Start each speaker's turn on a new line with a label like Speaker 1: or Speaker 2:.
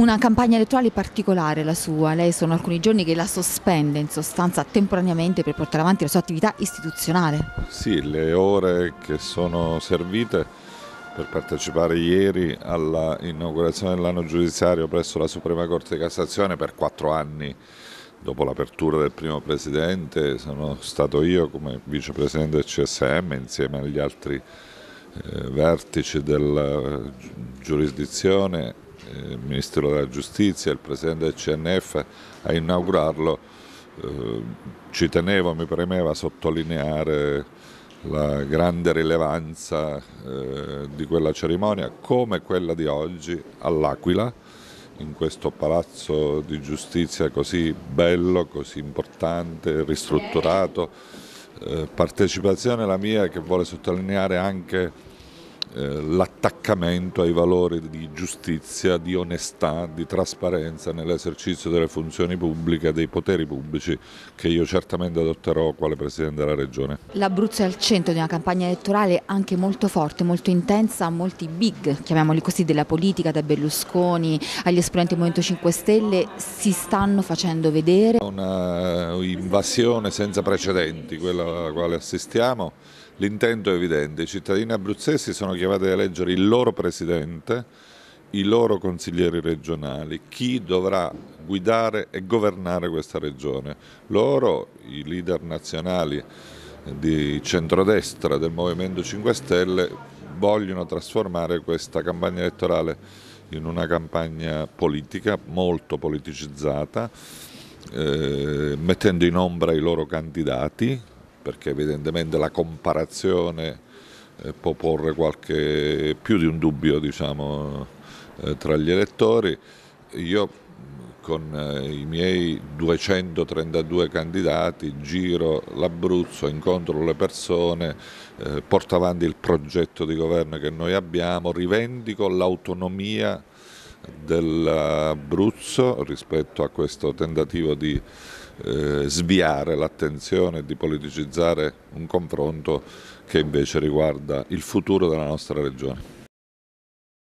Speaker 1: una campagna elettorale particolare la sua, lei sono alcuni giorni che la sospende in sostanza temporaneamente per portare avanti la sua attività istituzionale.
Speaker 2: Sì, le ore che sono servite per partecipare ieri all'inaugurazione dell'anno giudiziario presso la Suprema Corte di Cassazione per quattro anni dopo l'apertura del primo presidente sono stato io come vicepresidente del CSM insieme agli altri eh, vertici della giurisdizione il Ministero della Giustizia, il Presidente del CNF a inaugurarlo, eh, ci tenevo, mi premeva sottolineare la grande rilevanza eh, di quella cerimonia come quella di oggi all'Aquila, in questo palazzo di giustizia così bello, così importante, ristrutturato. Eh, partecipazione la mia che vuole sottolineare anche eh, l'attaccamento ai valori di giustizia, di onestà, di trasparenza nell'esercizio delle funzioni pubbliche, dei poteri pubblici che io certamente adotterò quale Presidente della Regione.
Speaker 1: L'Abruzzo è al centro di una campagna elettorale anche molto forte, molto intensa, molti big, chiamiamoli così, della politica, da Berlusconi agli esponenti del Movimento 5 Stelle, si stanno facendo vedere.
Speaker 2: Una invasione senza precedenti, quella alla quale assistiamo L'intento è evidente, i cittadini abruzzesi sono chiamati a eleggere il loro presidente, i loro consiglieri regionali, chi dovrà guidare e governare questa regione. Loro, i leader nazionali di centrodestra del Movimento 5 Stelle, vogliono trasformare questa campagna elettorale in una campagna politica molto politicizzata, eh, mettendo in ombra i loro candidati, perché evidentemente la comparazione eh, può porre qualche, più di un dubbio diciamo, eh, tra gli elettori. Io con eh, i miei 232 candidati giro l'Abruzzo, incontro le persone, porto avanti il progetto di governo che noi abbiamo, rivendico l'autonomia dell'Abruzzo rispetto a questo tentativo di eh, sviare l'attenzione, di politicizzare un confronto che invece riguarda il futuro della nostra regione.